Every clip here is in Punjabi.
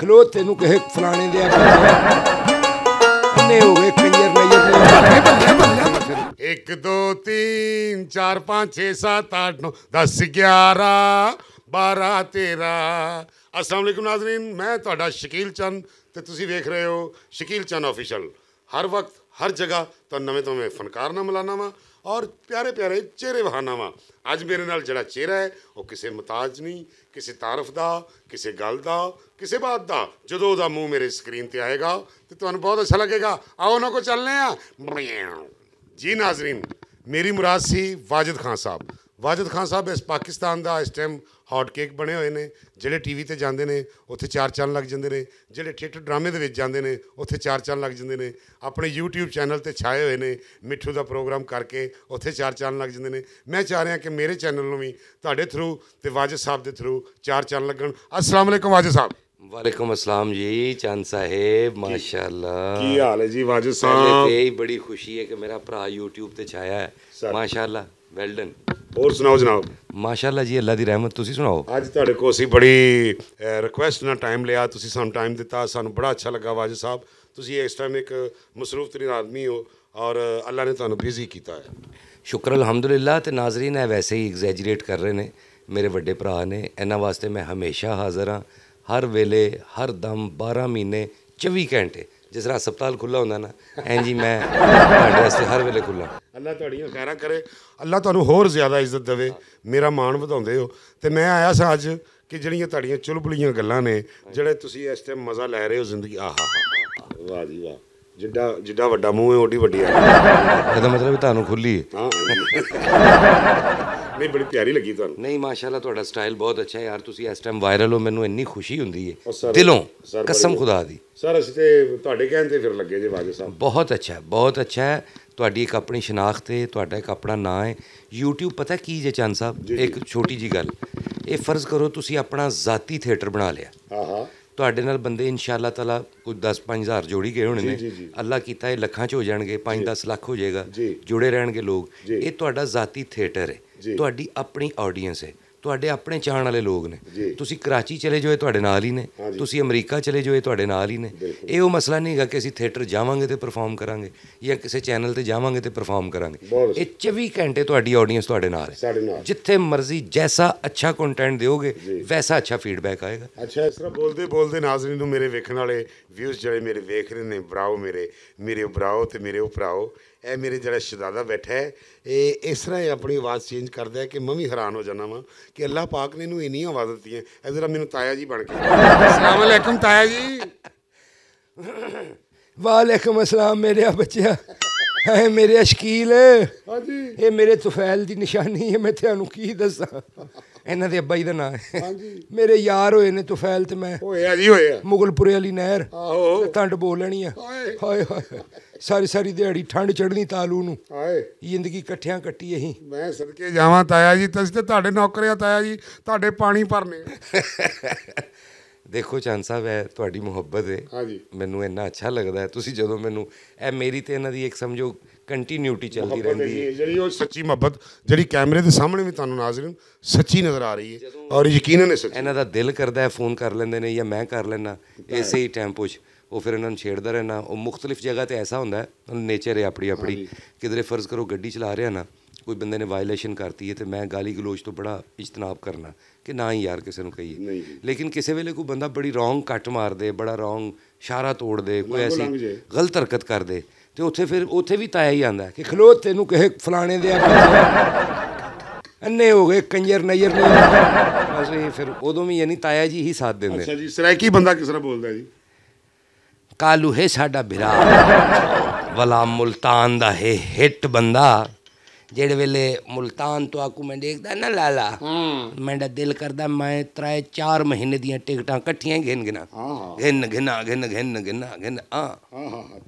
ਖਲੋ ਤੈਨੂੰ ਕਹੇ ਫਲਾਣੇ ਦੇ ਆ ਨੇ ਹੋ ਗਏ ਕੰਜਰ ਨਹੀਂ ਨੇ ਬੱਲੇ ਬੱਲੇ 1 2 3 4 5 6 7 8 9 10 11 12 13 ਅਸਲਾਮ ਅਲੈਕੁਮ ਨਾਜ਼ਰੀਨ ਮੈਂ ਤੁਹਾਡਾ ਸ਼ਕੀਲ ਚੰਦ ਤੇ ਤੁਸੀਂ ਵੇਖ ਰਹੇ ਹੋ ਸ਼ਕੀਲ ਚੰਦ ਅਫੀਸ਼ਲ ਹਰ ਵਕਤ ਹਰ ਜਗ੍ਹਾ ਤਾਂ ਨਵੇਂ ਤੋਂ ਮੈਂ ਫਨਕਾਰ ਨਾਲ ਮਿਲਾਨਾ ਵਾਂ ਔਰ ਪਿਆਰੇ ਪਿਆਰੇ ਚਿਹਰੇ ਵਹਾਨਾ ਵਾਂ ਅੱਜ ਮੇਰੇ ਨਾਲ ਜਿਹੜਾ ਚਿਹਰਾ ਹੈ ਉਹ ਕਿਸੇ ਮਤਾਜ ਨਹੀਂ ਕਿਸੇ ਤਾਰਫ ਦਾ ਕਿਸੇ ਗੱਲ ਦਾ ਕਿਸੇ ਬਾਤ ਦਾ ਜਦੋਂ ਉਹਦਾ ਮੂੰਹ ਮੇਰੇ ਸਕਰੀਨ ਤੇ ਆਏਗਾ ਤੇ ਤੁਹਾਨੂੰ ਬਹੁਤ ਅੱਛਾ ਲੱਗੇਗਾ ਆਓ ਉਹਨਾਂ ਕੋ ਚੱਲਨੇ ਆ ਜੀ ਨਾਜ਼ਰੀਨ ਮੇਰੀ ਮੁਰਾਦ ਸੀ ਵਾਜਿਦ ਖਾਨ ਸਾਹਿਬ ਵਾਜਦ ਖਾਨ ਸਾਹਿਬ ਇਸ ਪਾਕਿਸਤਾਨ ਦਾ ਇਸ ਟਾਈਮ ਹੌਟ ਕੇਕ ਬਣੇ ਹੋਏ ਨੇ ਜਿਹੜੇ ਟੀਵੀ ਤੇ ਜਾਂਦੇ ਨੇ ਉੱਥੇ ਚਾਰ ਚੰਨ ਲੱਗ ਜਾਂਦੇ ਨੇ ਜਿਹੜੇ ਥੀਏਟਰ ਡਰਾਮੇ ਦੇ ਵਿੱਚ ਜਾਂਦੇ ਨੇ ਉੱਥੇ ਚਾਰ ਚੰਨ ਲੱਗ ਜਾਂਦੇ ਨੇ ਆਪਣੇ YouTube ਚੈਨਲ ਤੇ ਛਾਏ ਹੋਏ ਨੇ ਮਿੱਠੂ ਦਾ ਪ੍ਰੋਗਰਾਮ ਕਰਕੇ ਉੱਥੇ ਚਾਰ ਚੰਨ ਲੱਗ ਜਾਂਦੇ ਨੇ ਮੈਂ ਚਾਹ ਰਿਹਾ ਕਿ ਮੇਰੇ ਚੈਨਲ ਨੂੰ ਵੀ ਤੁਹਾਡੇ ਥਰੂ ਤੇ ਵਾਜਦ ਸਾਹਿਬ ਦੇ ਥਰੂ ਚਾਰ ਚੰਨ ਲੱਗਣ ਅਸਲਾਮ ਅਲੈਕਮ ਵਾਜਦ ਸਾਹਿਬ ਵਾਲੇਕੁਮ ਅਸਲਾਮ ਜੀ ਚੰਦ ਸਾਹਿਬ ਮਾਸ਼ਾਅੱਲਾ ਕੀ ਹਾਲ ਹੈ ਜੀ ਵਾਜਦ ਸਾਹਿਬ ਇਹ ਬੜੀ ਖੁਸ਼ੀ ਹੈ ਕਿ ਮੇਰਾ ਭਰਾ YouTube ਤੇ ਛਾਇਆ ਹੈ ਮਾਸ਼ਾਅੱਲਾ ਵੈਲ ਡਨ ਹੋਰ ਸੁਣਾਓ ਜਨਾਬ ਮਾਸ਼ਾਅੱਲਾ ਜੀ ਅੱਲਾ ਦੀ ਰਹਿਮਤ ਤੁਸੀਂ ਸੁਣਾਓ ਅੱਜ ਤੁਹਾਡੇ ਕੋਲ ਅਸੀਂ ਬੜੀ ਰਿਕੁਐਸਟ ਨਾਲ ਟਾਈਮ ਲਿਆ ਤੁਸੀਂ ਸਾਨੂੰ ਟਾਈਮ ਦਿੱਤਾ ਸਾਨੂੰ ਬੜਾ ਅੱਛਾ ਲੱਗਾ ਵਾਜ ਸਾਹਿਬ ਤੁਸੀਂ ਇਸ ਟਾਈਮ ਇੱਕ ਮਸਰੂਫ ਤਰੀਨ ਆਦਮੀ ਹੋ ਔਰ ਅੱਲਾ ਨੇ ਤੁਹਾਨੂੰ ਬਿਜ਼ੀ ਕੀਤਾ ਹੈ ਸ਼ੁਕਰ ਅਲਹਮਦੁਲਿਲਾ ਤੇ ਨਾਜ਼ਰੀਨ ਹੈ ਵੈਸੇ ਹੀ ਐਗਜ਼ੈਜਰੇਟ ਕਰ ਰਹੇ ਨੇ ਮੇਰੇ ਵੱਡੇ ਭਰਾ ਨੇ ਇਹਨਾਂ ਵਾਸਤੇ ਮੈਂ ਹਮੇਸ਼ਾ ਹਾਜ਼ਰ ਹਾਂ ਹਰ ਵੇਲੇ ਹਰ ਦਮ 12 ਮਹੀਨੇ 24 ਘੰਟੇ ਜਿਸ ਤਰ੍ਹਾਂ ਹਸਪਤਾਲ ਖੁੱਲਾ ਹੁੰਦਾ ਨਾ ਐਂ ਜੀ ਮੈਂ ਤੁਹਾਡੇ ਵਾਸਤੇ ਹਰ ਵੇਲੇ ਖੁੱਲਾ ਅੱਲਾ ਤੁਹਾਡੀਆਂ ਖੈਰਾਂ ਕਰੇ ਅੱਲਾ ਤੁਹਾਨੂੰ ਹੋਰ ਜ਼ਿਆਦਾ ਇੱਜ਼ਤ ਦੇਵੇ ਮੇਰਾ ਮਾਣ ਵਧਾਉਂਦੇ ਹੋ ਤੇ ਮੈਂ ਆਇਆ ਸਾਂ ਅੱਜ ਕਿ ਜਿਹੜੀਆਂ ਤੁਹਾਡੀਆਂ ਚੁਲਬੁਲੀਆਂ ਗੱਲਾਂ ਨੇ ਜਿਹੜੇ ਤੁਸੀਂ ਇਸ ਟਾਈਮ ਮਜ਼ਾ ਲੈ ਰਹੇ ਹੋ ਜ਼ਿੰਦਗੀ ਆਹਾ ਵਾਹ ਜੀ ਵਾਹ ਜਿੱਡਾ ਜਿੱਡਾ ਵੱਡਾ ਮੂੰਹ ਹੈ ਓਡੀ ਵੱਡੀ ਹੈ ਇਹਦਾ ਮਤਲਬ ਤੁਹਾਨੂੰ ਖੁੱਲੀ ਹੈ ਨਹੀਂ ਬੜੀ ਪਿਆਰੀ ਲੱਗੀ ਤੁਹਾਨੂੰ ਨਹੀਂ ਮਾਸ਼ਾਅੱਲਾ ਤੁਹਾਡਾ ਸਟਾਈਲ ਬਹੁਤ ਅੱਛਾ ਹੈ ਯਾਰ ਤੁਸੀਂ ਇਸ ਟਾਈਮ ਵਾਇਰਲ ਹੋ ਮੈਨੂੰ ਇੰਨੀ ਖੁਸ਼ੀ ਹੁੰਦੀ ਹੈ ਦਿਲੋਂ ਕਸਮ ਖੁਦਾ ਦੀ ਸਰ ਅਸੀਂ ਤੇ ਤੁਹਾਡੇ ਕਹਿਣ ਤੇ ਫਿਰ ਲੱਗੇ ਜੇ ਵਾਜੇ ਸਾਹਿਬ ਬਹੁਤ ਅੱਛਾ ਹੈ ਬਹੁਤ ਅੱਛਾ ਹੈ ਤੁਹਾਡੀ ਇੱਕ ਆਪਣੀ ਸ਼ਨਾਖਤ ਹੈ ਤੁਹਾਡਾ ਇੱਕ ਆਪਣਾ ਨਾਂ ਹੈ YouTube ਪਤਾ ਕੀ ਜੇ ਚੰਦ ਸਾਹਿਬ ਇੱਕ ਛੋਟੀ ਜੀ ਗੱਲ ਇਹ ਫਰਜ਼ ਕਰੋ ਤੁਸੀਂ ਆਪਣਾ ਜ਼ਾਤੀ ਥੀਏਟਰ ਬਣਾ ਲਿਆ ਹਾਂ ਹਾਂ ਤੁਹਾਡੇ ਨਾਲ ਬੰਦੇ ਇਨਸ਼ਾਅੱਲਾ ਤਾਲਾ ਕੋਈ 10 5000 ਜੋੜੀ ਗਏ ਹੋਣੇ ਨੇ ਅੱਲਾ ਕੀਤਾ ਇਹ ਲੱਖਾਂ ਚ ਹੋ ਜਾਣਗੇ 5 10 ਲੱਖ ਹੋ ਜਾਏਗਾ ਜੁੜੇ ਰਹਿਣਗੇ ਲੋਕ ਇਹ ਤੁਹਾਡਾ ਜ਼ਾਤੀ ਥੀਏਟਰ ਹੈ ਤੁਹਾਡੀ ਆਪਣੀ ਆਡੀਅנס ਹੈ ਤੁਹਾਡੇ ਆਪਣੇ ਚਾਹਣ ਵਾਲੇ ਲੋਕ ਨੇ ਤੁਸੀਂ ਕਰਾਚੀ ਚਲੇ ਜਾਓ ਇਹ ਤੁਹਾਡੇ ਨਾਲ ਹੀ ਨੇ ਤੁਸੀਂ ਅਮਰੀਕਾ ਚਲੇ ਜਾਓ ਇਹ ਤੁਹਾਡੇ ਨਾਲ ਹੀ ਨੇ ਇਹ ਉਹ ਮਸਲਾ ਨਹੀਂ ਹੈਗਾ ਕਿ ਅਸੀਂ ਥੀਏਟਰ ਜਾਵਾਂਗੇ ਤੇ ਪਰਫਾਰਮ ਕਰਾਂਗੇ ਜਾਂ ਕਿਸੇ ਚੈਨਲ ਤੇ ਜਾਵਾਂਗੇ ਤੇ ਪਰਫਾਰਮ ਕਰਾਂਗੇ ਇਹ 24 ਘੰਟੇ ਤੁਹਾਡੀ ਆਡੀਅנס ਤੁਹਾਡੇ ਨਾਲ ਹੈ ਜਿੱਥੇ ਮਰਜ਼ੀ ਜੈਸਾ ਅੱਛਾ ਕੰਟੈਂਟ ਦਿਓਗੇ ਵੈਸਾ ਅੱਛਾ ਫੀਡਬੈਕ ਆਏਗਾ ਅੱਛਾ ਇਸ ਤਰ੍ਹਾਂ ਬੋਲਦੇ ਬੋਲਦੇ ਨਾਜ਼ਰੀਨ ਨੂੰ ਮੇਰੇ ਵੇਖਣ ਵਾਲੇ ਵਿਊਜ਼ ਜਿਹੜੇ ਮੇਰੇ ਵੇਖ ਰਹੇ ਨੇ ਬਰਾਓ ਮੇਰੇ ਮੇਰੇ ਬਰਾਓ ਤੇ ਮੇਰੇ ਉਹ ਭਰਾਓ ਇਹ ਮੇਰੇ ਜਿਹੜਾ ਸ਼ਹਜ਼ਾਦਾ ਬੈਠਾ ਹੈ ਇਹ ਇਸ ਤਰ੍ਹਾਂ ਇਹ ਆਪਣੀ ਆਵਾਜ਼ ਚੇਂਜ ਕਰਦਾ ਹੈ ਕਿ ਮੈਂ ਵੀ ਹੈਰਾਨ ਹੋ ਜਾਂਦਾ ਵਾਂ ਕਿ ਅੱਲਾਹ ਪਾਕ ਨੇ ਇਹਨੂੰ ਇੰਨੀ ਆਵਾਜ਼ ਦਿੱਤੀ ਹੈ ਇਹ ਜ਼ਰਾ ਮੈਨੂੰ ਤਾਇਆ ਜੀ ਬਣ ਕੇ ਅਸਲਾਮ ਅਲੈਕਮ ਤਾਇਆ ਜੀ ਵਾਲੇਕਮ ਅਸਲਾਮ ਮੇਰੇ ਬੱਚਿਆ ਹੈ ਮੇਰੇ ਅਸ਼ਕੀਲ ਹਾਂਜੀ ਇਹ ਮੇਰੇ ਤੁਫੈਲ ਦੀ ਨਿਸ਼ਾਨੀ ਹੈ ਮੈਂ ਤੁਹਾਨੂੰ ਕੀ ਦੱਸਾਂ ਇਹਨਾਂ ਦੇ ਅੱਬਾ ਜੀ ਦਾ ਨਾਂ ਹੈ ਹਾਂਜੀ ਮੇਰੇ ਯਾਰ ਹੋਏ ਨੇ ਤੁਫੈਲ ਤੇ ਮੈਂ ਹੋਇਆ ਜੀ ਹੋਇਆ ਮੁਗਲਪੁਰੇ ਵਾਲੀ ਨਹਿਰ ਆਹੋ ਠੰਡ ਬੋਲ ਲੈਣੀ ਆ ਹਾਏ ਹਾਏ ਸਾਰੀ ਸਾਰੀ ਦਿਹਾੜੀ ਠੰਡ ਚੜਨੀ ਤਾਲੂ ਨੂੰ ਹਾਏ ਜ਼ਿੰਦਗੀ ਇਕੱਠਿਆਂ ਕੱਟੀ ਅਹੀਂ ਮੈਂ ਸਦਕੇ ਜਾਵਾਂ ਤਾਇਆ ਜੀ ਤੁਸੀਂ ਤੇ ਤੁਹਾਡੇ ਨੌਕਰਿਆ ਤਾਇਆ ਜੀ ਤੁਹਾਡੇ ਪਾਣੀ ਭਰਨੇ ਦੇਖੋ ਚੰਦ ਸਾਹਿਬ ਹੈ ਤੁਹਾਡੀ ਮੁਹੱਬਤ ਹੈ ਹਾਂਜੀ ਮੈਨੂੰ ਇੰਨਾ ਅੱਛਾ ਲੱਗਦਾ ਹੈ ਤੁਸੀਂ ਜਦੋਂ ਮੈਨੂੰ ਇਹ ਮੇਰੀ ਤੇ ਇਹਨਾਂ ਦੀ ਇੱਕ ਸਮਝੋ ਕੰਟੀਨਿਊਟੀ ਚੱਲਦੀ ਰਹਿੰਦੀ ਹੈ ਜਿਹੜੀ ਉਹ ਸੱਚੀ ਮੁਹੱਬਤ ਜਿਹੜੀ ਕੈਮਰੇ ਦੇ ਸਾਹਮਣੇ ਵੀ ਤੁਹਾਨੂੰ ਨਾਜ਼ਰੀਨ ਸੱਚੀ ਨਜ਼ਰ ਆ ਰਹੀ ਹੈ ਔਰ ਯਕੀਨਨ ਹੈ ਸੱਚੀ ਇਹਨਾਂ ਦਾ ਦਿਲ ਕਰਦਾ ਹੈ ਫੋਨ ਕਰ ਲੈਂਦੇ ਨੇ ਜਾਂ ਮੈਂ ਕਰ ਲੈਣਾ ਇਸੇ ਹੀ ਟੈਂਪੋ 'ਚ ਉਹ ਫਿਰ ਇਹਨਾਂ ਨੂੰ ਛੇੜਦਾ ਰਹਿਣਾ ਉਹ ਮੁxtਲਿਫ ਜਗ੍ਹਾ ਤੇ ਐਸਾ ਹੁੰਦਾ ਹੈ ਨੇਚਰ ਹੈ ਆਪਣੀ ਆਪਣੀ ਕਿਧਰੇ ਫਰਜ਼ ਕਰੋ ਗੱਡੀ ਚਲਾ ਰਿਹਾ ਨਾ ਕੋਈ ਬੰਦੇ ਨੇ ਵਾਇਲੇਸ਼ਨ ਕਰਤੀ ਹੈ ਤੇ ਮੈਂ ਗਾਲੀ ਗਲੋਚ ਤੋਂ ਬੜਾ ਇਜਤਨਾਬ ਕਰਨਾ ਕਿ ਨਾ ਹੀ ਯਾਰ ਕਿਸੇ ਨੂੰ ਕਹੀਏ ਲੇਕਿਨ ਕਿਸੇ ਵੇਲੇ ਕੋਈ ਬੰਦਾ ਬੜੀ ਰੋਂਗ ਕੱਟ ਮਾਰ ਦੇ ਬੜਾ ਰੋਂਗ ਇਸ਼ਾਰਾ ਤੋੜ ਦੇ ਕੋਈ ਐਸੀ ਗਲਤ ਹਰਕਤ ਕਰ ਦੇ ਤੇ ਉੱਥੇ ਫਿਰ ਉੱਥੇ ਵੀ ਤਾਇਆ ਹੀ ਆਂਦਾ ਕਿ ਖਲੋ ਤੈਨੂੰ ਕਹੇ ਫਲਾਣੇ ਦੇ ਅੰਨੇ ਹੋ ਗਏ ਕੰਜਰ ਨਜ਼ਰ ਨਹੀਂ ਬਸ ਇਹ ਫਿਰ ਉਦੋਂ ਵੀ ਯਾਨੀ ਤਾਇਆ ਜੀ ਹੀ ਸਾਥ ਦਿੰਦੇ ਅੱਛਾ ਜੀ ਸਰਾਇਕੀ ਬੰਦਾ ਕਿਸ ਤਰ੍ਹਾਂ ਬੋਲਦਾ ਜੀ ਕਾਲੂ ਹੈ ਸਾਡਾ ਬਿਰਾ ਵਲਾ ਮੁਲਤਾਨ ਦਾ ਹੈ ਹਿੱਟ ਬੰਦਾ ਜਿਹੜੇ ਵੇਲੇ ਮਲਤਾਨ ਤੋਂ ਆਕੂ ਮੈਂ ਦੇਖਦਾ ਨਾ ਲਾਲਾ ਮੇਰਾ ਦਿਲ ਕਰਦਾ ਮੈਂ ਤਰੇ ਚਾਰ ਮਹੀਨੇ ਦੀਆਂ ਟਿਕਟਾਂ ਇਕੱਠੀਆਂ ਗਿਣ ਗਿਣਾ ਗਿਣ ਗਿਣਾ ਗਿਨ ਗਿਨ ਗਿਣਾ ਗਿਣ ਆ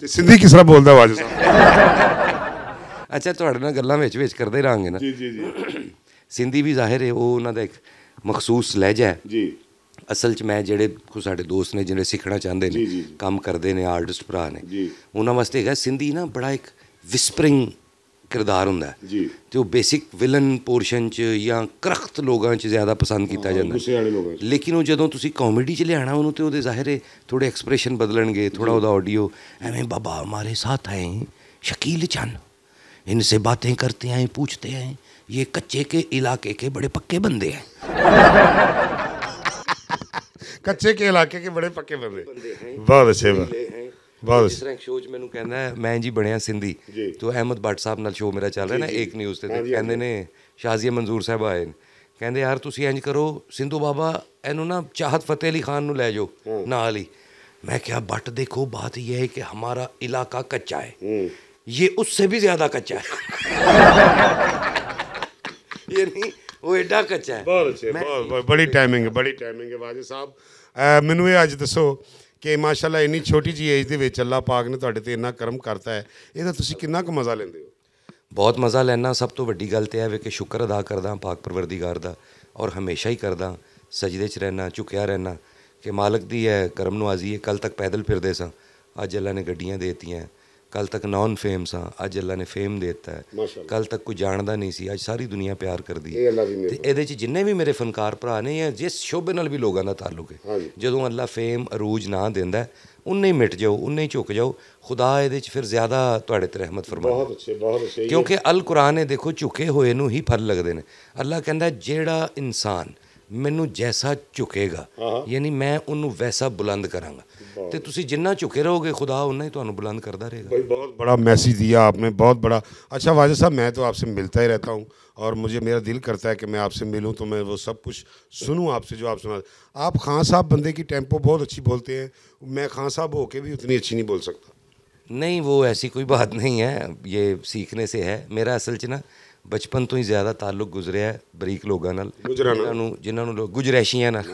ਤੇ ਸਿੰਧੀ ਕਿਸ ਤਰ੍ਹਾਂ ਬੋਲਦਾ ਵਾਜ ਸਾਹਿਬ ਅੱਛਾ ਤੁਹਾਡੇ ਨਾਲ ਗੱਲਾਂ ਵਿੱਚ ਵਿੱਚ ਕਰਦੇ ਰਾਂਗੇ ਨਾ ਜੀ ਜੀ ਜੀ ਸਿੰਧੀ ਵੀ ਜ਼ਾਹਿਰ ਹੈ ਉਹ ਉਹਨਾਂ ਦਾ ਇੱਕ ਮਖਸੂਸ ਲਹਿਜਾ ਹੈ ਜੀ ਅਸਲ 'ਚ ਮੈਂ ਜਿਹੜੇ ਕੋ ਸਾਡੇ ਦੋਸਤ ਨੇ ਜਿਹੜੇ ਸਿੱਖਣਾ ਚਾਹੁੰਦੇ ਨੇ ਕੰਮ ਕਰਦੇ ਨੇ ਆਰਟਿਸਟ ਭਰਾ ਨੇ ਉਹਨਾਂ ਵਾਸਤੇ ਹੈ ਸਿੰਧੀ ਨਾ ਬੜਾ ਇੱਕ ਵਿਸਪਰਿੰਗ किरदार हों बेसिक विलन पोर्शन च या करख्त लोगों ज़्यादा पसंद किया जाता है लेकिन वह जो कॉमेडी लिया तो जाहिर है थोड़े एक्सप्रैशन बदलन गए थोड़ा वह ऑडियो एवं बाबा हमारे साथ आए शकील चन इनसे बातें करते हैं पूछते हैं ये कच्चे के इलाके के बड़े पक्के बंदे हैं कच्चे के इलाके के बड़े पक्के बंदे बहुत अच्छे बात ਜਿਸ ਤਰ੍ਹਾਂ ਇੱਕ ਸ਼ੋਅ 'ਚ ਮੈਨੂੰ ਕਹਿੰਦਾ ਮੈਂ ਜੀ ਬਣਿਆ ਸਿੰਧੀ ਤੋ ਅਹਿਮਦ ਭੱਟ ਸਾਹਿਬ ਨਾਲ ਸ਼ੋਅ ਮੇਰਾ ਚੱਲ ਰਿਹਾ ਨਾ ਇੱਕ ਨਿਊਜ਼ ਤੇ ਕਹਿੰਦੇ ਨੇ ਸ਼ਾਜ਼ੀਆ ਮਨਜ਼ੂਰ ਸਾਹਿਬ ਆਏ ਨੇ ਕਹਿੰਦੇ ਯਾਰ ਤੁਸੀਂ ਇੰਜ ਕਰੋ ਸਿੰਧੂ ਬਾਬਾ ਇਹਨੂੰ ਨਾ ਚਾਹਤ ਫਤਿਹ ਅਲੀ ਖਾਨ ਨੂੰ ਲੈ ਜਾਓ ਨਾਲ ਹੀ ਕਿਹਾ ਬੱਟ ਦੇਖੋ ਬਾਤ ਇਹ ਹੈ ਕਿ ਹਮਾਰਾ ਇਲਾਕਾ ਕੱਚਾ ਹੈ ਇਹ ਉਸ ਸੇ ਵੀ ਜ਼ਿਆਦਾ ਕੱਚਾ ਹੈ ਇਹ ਨਹੀਂ ਉਹ ਐਡਾ ਕੱਚਾ ਹੈ ਬਹੁਤ ਅੱਛੇ ਬਹੁਤ ਬੜੀ ਟਾਈਮਿੰਗ ਹੈ ਬੜੀ ਟਾਈਮਿੰਗ ਹੈ ਵਾਜੀ ਸਾਹਿਬ ਮੈਨੂੰ ਇਹ ਅੱਜ ਦੱਸੋ ਕਿ ਮਾਸ਼ਾਅੱਲਾ ਇੰਨੀ ਛੋਟੀ ਜੀ ਏਜ ਦੇ ਵਿੱਚ ਅੱਲਾ ਪਾਕ ਨੇ ਤੁਹਾਡੇ ਤੇ ਇੰਨਾ ਕਰਮ ਕਰਤਾ ਹੈ ਇਹਦਾ ਤੁਸੀਂ ਕਿੰਨਾ ਕੁ ਮਜ਼ਾ ਲੈਂਦੇ ਹੋ ਬਹੁਤ ਮਜ਼ਾ ਲੈਣਾ ਸਭ ਤੋਂ ਵੱਡੀ ਗੱਲ ਤੇ ਹੈ ਕਿ ਸ਼ੁਕਰ ਅਦਾ ਕਰਦਾ ਪਾਕ ਪਰਵਰਦੀਗਾਰ ਦਾ ਔਰ ਹਮੇਸ਼ਾ ਹੀ ਕਰਦਾ ਸਜਦੇ 'ਚ ਰਹਿਣਾ ਝੁਕਿਆ ਰਹਿਣਾ ਕਿ ਮਾਲਕ ਦੀ ਹੈ ਕਰਮ ਨਵਾਜ਼ੀ ਹੈ ਕੱਲ ਤੱਕ ਪੈਦਲ ਫਿਰਦੇ ਸਾਂ ਅੱਜ ਅੱਲਾ ਨੇ ਗੱਡੀਆਂ ਦੇ ਦਿੱਤੀਆਂ ਕੱਲ ਤੱਕ ਨੌਨ ਫੇਮ ਸਾਂ ਅੱਜ ਅੱਲਾ ਨੇ ਫੇਮ ਦੇ ਦਿੱਤਾ ਹੈ ਕੱਲ ਤੱਕ ਕੋਈ ਜਾਣਦਾ ਨਹੀਂ ਸੀ ਅੱਜ ਸਾਰੀ ਦੁਨੀਆ ਪਿਆਰ ਕਰਦੀ ਹੈ ਤੇ ਇਹਦੇ ਚ ਜਿੰਨੇ ਵੀ ਮੇਰੇ ਫਨਕਾਰ ਭਰਾ ਨੇ ਜਾਂ ਜਿਸ ਸ਼ੋਬੇ ਨਾਲ ਵੀ ਲੋਕਾਂ ਦਾ ਤਾਲੁਕ ਹੈ ਜਦੋਂ ਅੱਲਾ ਫੇਮ ਅਰੂਜ ਨਾ ਦਿੰਦਾ ਉਨੇ ਹੀ ਮਿਟ ਜਾਓ ਉਨੇ ਹੀ ਝੁਕ ਜਾਓ ਖੁਦਾ ਇਹਦੇ ਚ ਫਿਰ ਜ਼ਿਆਦਾ ਤੁਹਾਡੇ ਤੇ ਰਹਿਮਤ ਫਰਮਾਏ ਬਹੁਤ ਅੱਛੇ ਬਹੁਤ ਅੱਛੇ ਕਿਉਂਕਿ ਅਲ ਕੁਰਾਨ ਨੇ ਦੇਖੋ ਝੁਕੇ ਹੋਏ ਨੂੰ ਹੀ ਫਲ ਲੱਗਦੇ ਨੇ ਅੱਲਾ ਕਹਿੰਦਾ ਜਿਹੜਾ ਇਨਸਾਨ मैं जैसा झुकेगा यानी मैं उन्होंने वैसा बुलंद ਕਰਾਂਗਾ तो जिन्ना झुके रहो ਰਹੋਗੇ ਖੁਦਾ ਉਨਾ ਹੀ ਤੁਹਾਨੂੰ बुलंद करता रहेगा बहुत बड़ा मैसेज दिया आपने बहुत बड़ा अच्छा वाजिद साहब मैं तो आपसे मिलता ही रहता हूँ और मुझे मेरा दिल करता है कि मैं आपसे मिलूँ तो मैं वो सब कुछ सुनूँ आपसे जो आप सुना आप खान साहब बंदे की टेम्पो बहुत अच्छी बोलते हैं मैं खान साहब होके भी उतनी अच्छी नहीं बोल सकता नहीं वो ऐसी कोई बात नहीं है ये सीखने से है मेरा असल च ना ਬਚਪਨ ਤੋਂ ਹੀ ਜ਼ਿਆਦਾ ਤਾਲੁਕ ਗੁਜ਼ਰਿਆ ਬਰੀਕ ਲੋਕਾਂ ਨਾਲ ਜਿਨ੍ਹਾਂ ਨੂੰ ਜਿਨ੍ਹਾਂ ਨੂੰ ਲੋਕ ਗੁਜਰੈਸ਼ੀਆਂ ਨਾਲ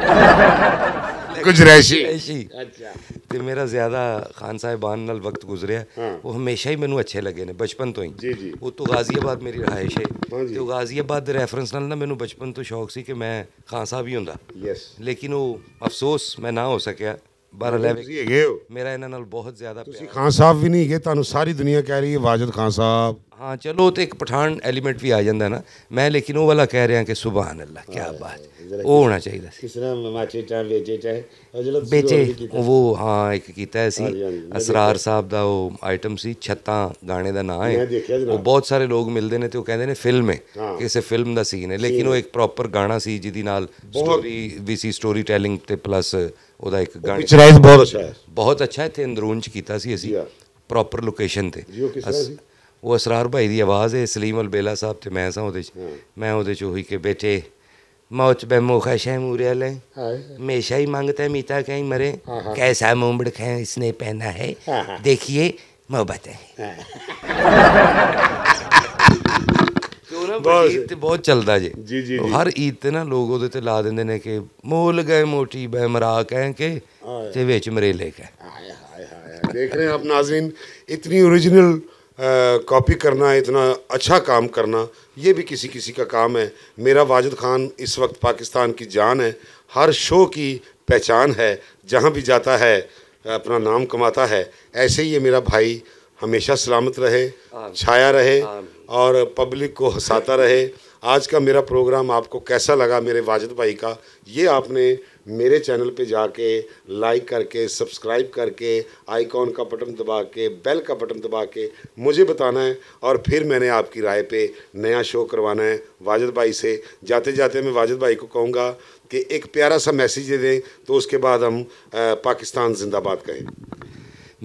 ਗੁਜਰੈਸ਼ੀ ਅੱਛਾ ਤੇ ਮੇਰਾ ਜ਼ਿਆਦਾ ਖਾਨ ਸਾਹਿਬਾਨ ਨਾਲ ਵਕਤ ਗੁਜ਼ਰਿਆ ਉਹ ਹਮੇਸ਼ਾ ਹੀ ਮੈਨੂੰ ਅੱਛੇ ਲੱਗੇ ਨੇ ਬਚਪਨ ਤੋਂ ਹੀ ਜੀ ਜੀ ਉਹ ਤੋਂ ਗਾਜ਼ੀਆਬਾਦ ਮੇਰੀ ਰਹਾਇਸ਼ ਹੈ ਤੇ ਗਾਜ਼ੀਆਬਾਦ ਦੇ ਰੈਫਰੈਂਸ ਨਾਲ ਨਾ ਮੈਨੂੰ ਬਚਪਨ ਤੋਂ ਸ਼ੌਕ ਸੀ ਕਿ ਮੈਂ ਖਾਨ ਸਾਹਿਬ ਹੀ ਹੁੰਦਾ ਯੈਸ ਲੇਕਿਨ ਉਹ ਅਫਸੋਸ ਮੈਂ ਨਾ ਹੋ ਸਕਿਆ ਬਾਰ ਲੈ ਤੁਸੀਂ ਹੈਗੇ ਹੋ ਮੇਰਾ ਇਹਨਾਂ ਨਾਲ ਬਹੁਤ ਜ਼ਿਆਦਾ ਪਿਆਰ ਤੁਸੀਂ ਖਾਨ ਸਾਹਿਬ ਵੀ ਨਹੀਂ ਹੈਗੇ ਤੁਹਾਨੂੰ ਸਾਰੀ ਦੁਨੀਆ ਕਹਿ ਰਹੀ ਹੈ ਵਾਜਦ ਖਾਨ ਸਾਹਿਬ ਹਾਂ ਚਲੋ ਤੇ ਇੱਕ ਪਠਾਨ ਐਲੀਮੈਂਟ ਵੀ ਆ ਜਾਂਦਾ ਨਾ ਮੈਂ ਲੇਕਿਨ ਉਹ ਵਾਲਾ ਕਹਿ ਰਿਹਾ ਕਿ ਸੁਭਾਨ ਅੱਲਾ ਕੀ ਬਾਤ ਉਹ ਹੋਣਾ ਚਾਹੀਦਾ ਸੀ ਕਿਸਨਾ ਮਾਚੇ ਚਾ ਵੇਚੇ ਚਾਹੇ ਬੇਚੇ ਉਹ ਹਾਂ ਇੱਕ ਕੀਤਾ ਸੀ ਅਸਰਾਰ ਸਾਹਿਬ ਦਾ ਉਹ ਆਈਟਮ ਸੀ ਛੱਤਾਂ ਗਾਣੇ ਦਾ ਨਾਮ ਹੈ ਉਹ ਬਹੁਤ ਸਾਰੇ ਲੋਕ ਮਿਲਦੇ ਨੇ ਤੇ ਉਹ ਕਹਿੰਦੇ ਨੇ ਫਿਲਮ ਹੈ ਕਿਸੇ ਫਿਲਮ ਦਾ ਸੀਨ ਹੈ ਲੇਕਿਨ ਉਹ ਇੱਕ ਪ੍ਰੋਪਰ ਗਾਣਾ ਸੀ ਜਿਹਦੀ ਨਾਲ ਸਟੋਰੀ ਵੀ ਸੀ ਸਟੋਰੀ ਟੈਲਿੰਗ ਤੇ ਪਲੱਸ ਉਹਦਾ ਇੱਕ ਗਾਣਾ ਪਿਕਚਰਾਈਜ਼ ਬਹੁਤ ਅੱਛਾ ਹੈ ਬਹੁਤ ਅੱਛਾ ਹੈ ਤੇ ਅੰਦਰੂਨ ਚ ਕੀਤਾ ਸੀ ਅਸੀਂ ਪ੍ਰੋਪਰ ਲੋਕੇਸ਼ਨ ਤੇ ਉਹ ਅਸਰਾਰ ਭਾਈ ਦੀ ਆਵਾਜ਼ ਹੈ ਸਲੀਮ ਅਲਬੇਲਾ ਸਾਹਿਬ ਤੇ ਮੈਂ ਸਾਂ ਉਹਦੇ ਚ ਮੈਂ ਉਹਦੇ ਚ ਹੋਈ ਕਿ ਬੇਟੇ मौच बे मोखा शह मूरिया ले हमेशा ही मांगता है मीता कहीं मरे कैसा मुंबड़ है इसने पहना है देखिए मोहब्बत है ਬਹੁਤ ਬਹੁਤ ਚੱਲਦਾ ਜੇ ਜੀ ਜੀ ਹਰ ਈਦ ਤੇ ਨਾ ਲੋਕ ਉਹਦੇ ਤੇ ਲਾ ਦਿੰਦੇ ਨੇ ਕਿ ਮੋਲ ਗਏ ਮੋਟੀ ਬੈ ਮਰਾ ਕਹਿ ਕੇ ਤੇ ਵਿੱਚ ਮਰੇ ਲੈ ਕੇ ਹਾਏ ਹਾਏ ਹਾਏ ਦੇਖ ਰਹੇ ਆਪ ਨਾਜ਼ਰੀਨ ਇਤਨੀ ओरिजिनल कॉपी करना इतना अच्छा काम करना ये भी किसी किसी का काम है मेरा वाजिद खान इस वक्त पाकिस्तान की जान है हर शो की पहचान है जहाँ भी जाता है अपना नाम कमाता है ऐसे ही ये मेरा भाई हमेशा सलामत रहे छाया रहे और पब्लिक को हंसाता रहे आज का मेरा प्रोग्राम आपको कैसा लगा मेरे वाजिद भाई का ये आपने मेरे चैनल पे जाके लाइक करके सब्सक्राइब करके आइकॉन का बटन दबा के बेल का बटन दबा के मुझे बताना है और फिर मैंने आपकी राय पे नया शो करवाना है वाजिद भाई से जाते जाते मैं वाजिद भाई को कहूँगा कि एक प्यारा सा मैसेज दे दें तो उसके बाद हम आ, ਪਾਕਿਸਤਾਨ ਜ਼ਿੰਦਾਬਾਦ ਕਹੇ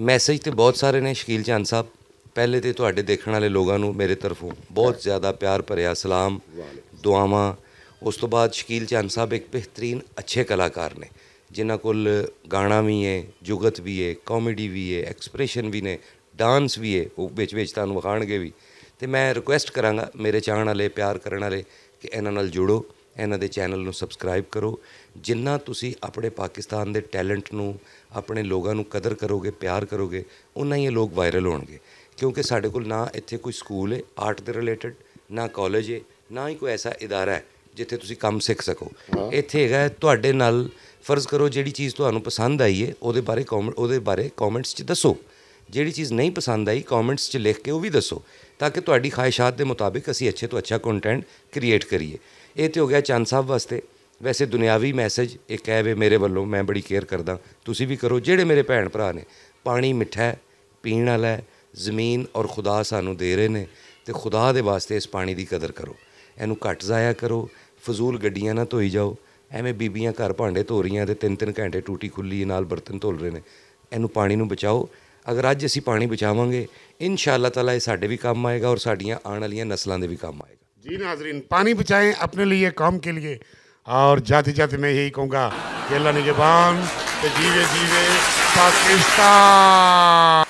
ਮੈਸੇਜ ਤੇ ਬਹੁਤ ਸਾਰੇ ਨੇ ਸ਼ਕੀਲ ਜਾਨ ਸਾਹਿਬ ਪਹਿਲੇ ਤੇ ਤੁਹਾਡੇ ਦੇਖਣ ਵਾਲੇ ਲੋਕਾਂ ਨੂੰ ਮੇਰੇ ਤਰਫੋਂ ਬਹੁਤ ਜ਼ਿਆਦਾ ਪਿਆਰ ਭਰਿਆ ਸਲਾਮ ਦੁਆਵਾਂ ਉਸ ਤੋਂ ਬਾਅਦ ਸ਼ਕੀਲ ਚੰਦ ਸਾਹਿਬ ਇੱਕ ਬਿਹਤਰੀਨ ਅੱਛੇ ਕਲਾਕਾਰ ਨੇ ਜਿਨ੍ਹਾਂ ਕੋਲ ਗਾਣਾ ਵੀ ਹੈ ਜੁਗਤ ਵੀ ਹੈ ਕਾਮੇਡੀ ਵੀ ਹੈ ਐਕਸਪ੍ਰੈਸ਼ਨ ਵੀ ਨੇ ਡਾਂਸ ਵੀ ਹੈ ਉਹ ਵਿੱਚ ਵਿੱਚ ਤੁਹਾਨੂੰ ਵਿਖਾਣਗੇ ਵੀ ਤੇ ਮੈਂ ਰਿਕੁਐਸਟ ਕਰਾਂਗਾ ਮੇਰੇ ਚਾਹਣ ਵਾਲੇ ਪਿਆਰ ਕਰਨ ਵਾਲੇ ਕਿ ਇਹਨਾਂ ਨਾਲ ਜੁੜੋ ਇਹਨਾਂ ਦੇ ਚੈਨਲ ਨੂੰ ਸਬਸਕ੍ਰਾਈਬ ਕਰੋ ਜਿੰਨਾ ਤੁਸੀਂ ਆਪਣੇ ਪਾਕਿਸਤਾਨ ਦੇ ਟੈਲੈਂਟ ਨੂੰ ਆਪਣੇ ਲੋਕਾਂ ਨੂੰ ਕਦਰ ਕਰੋਗੇ ਪਿਆਰ ਕਰੋਗੇ ਉਨਾ ਹੀ ਇਹ ਲੋਕ ਵਾਇਰਲ ਹੋਣਗੇ ਕਿਉਂਕਿ ਸਾਡੇ ਕੋਲ ਨਾ ਇੱਥੇ ਕੋਈ ਸਕੂਲ ਹੈ ਆਰਟ ਦੇ ਰਿਲੇਟਡ ਨਾ ਕਾਲਜ ਹੈ ਨਾ ਹੀ ਕੋਈ ਐਸਾ ਇਦਾਰਾ ਹੈ ਜਿੱਥੇ ਤੁਸੀਂ ਕੰਮ ਸਿੱਖ ਸਕੋ ਇੱਥੇ ਹੈਗਾ ਤੁਹਾਡੇ ਨਾਲ ਫਰਜ਼ ਕਰੋ ਜਿਹੜੀ ਚੀਜ਼ ਤੁਹਾਨੂੰ ਪਸੰਦ ਆਈ ਏ ਉਹਦੇ ਬਾਰੇ ਕਮੈਂਟ ਉਹਦੇ ਬਾਰੇ ਕਮੈਂਟਸ 'ਚ ਦੱਸੋ ਜਿਹੜੀ ਚੀਜ਼ ਨਹੀਂ ਪਸੰਦ ਆਈ ਕਮੈਂਟਸ 'ਚ ਲਿਖ ਕੇ ਉਹ ਵੀ ਦੱਸੋ ਤਾਂ ਕਿ ਤੁਹਾਡੀ ਖਾਹਿਸ਼ਾਂ ਦੇ ਮੁਤਾਬਿਕ ਅਸੀਂ ਅੱਛੇ ਤੋਂ ਅੱਛਾ ਕੰਟੈਂਟ ਕ੍ਰੀਏਟ ਕਰੀਏ ਇਹ ਤੇ ਹੋ ਗਿਆ ਚੰਦ ਸਾਹਿਬ ਵਾਸਤੇ ਵੈਸੇ ਦੁਨਿਆਵੀ ਮੈਸੇਜ ਇੱਕ ਹੈ ਵੇ ਮੇਰੇ ਵੱਲੋਂ ਮੈਂ ਬੜੀ ਕੇਅਰ ਕਰਦਾ ਤੁਸੀਂ ਵੀ ਕਰੋ ਜਿਹੜੇ ਮੇਰੇ ਭੈਣ ਭਰਾ ਨੇ ਪਾਣੀ ਮਿੱਠਾ ਪੀਣ ਵਾਲਾ ਹੈ ਜ਼ਮੀਨ ਔਰ ਖੁਦਾ ਸਾਨੂੰ ਦੇ ਰਹੇ ਨੇ ਤੇ ਖੁਦਾ ਦੇ ਵਾਸਤੇ ਇਸ ਪਾਣੀ ਦੀ ਕਦਰ ਕਰੋ ਇਹਨੂੰ ਘਟ ਜ਼ਾਇਆ ਕਰੋ ਫਜ਼ੂਲ ਗੱਡੀਆਂ ਨਾ ਧੋਈ ਜਾਓ ਐਵੇਂ ਬੀਬੀਆਂ ਘਰ ਭਾਂਡੇ ਧੋ ਰਹੀਆਂ ਤੇ ਤਿੰਨ ਤਿੰਨ ਘੰਟੇ ਟੂਟੀ ਖੁੱਲੀ ਨਾਲ ਬਰਤਨ ਧੋਲ ਰਹੇ ਨੇ ਇਹਨੂੰ ਪਾਣੀ ਨੂੰ ਬਚਾਓ ਅਗਰ ਅੱਜ ਅਸੀਂ ਪਾਣੀ ਬਚਾਵਾਂਗੇ ਇਨਸ਼ਾਅੱਲਾ ਤਾਲਾ ਇਹ ਸਾਡੇ ਵੀ ਕੰਮ ਆਏਗਾ ਔਰ ਸਾਡੀਆਂ ਆਉਣ ਵਾਲੀਆਂ ਨਸਲਾਂ ਦੇ ਵੀ ਕੰਮ ਆਏਗਾ ਜੀ जी नाजरीन पानी बचाएं अपने ਕੰਮ ਕੇ ਲਈ ਔਰ ਜਾਤੀ जाते ਮੈਂ ਇਹੀ ਕਹੂੰਗਾ ਕਿ ਅੱਲਾ अल्लाह ਤੇ ਜੀਵੇ ਜੀਵੇ ਪਾਕਿਸਤਾਨ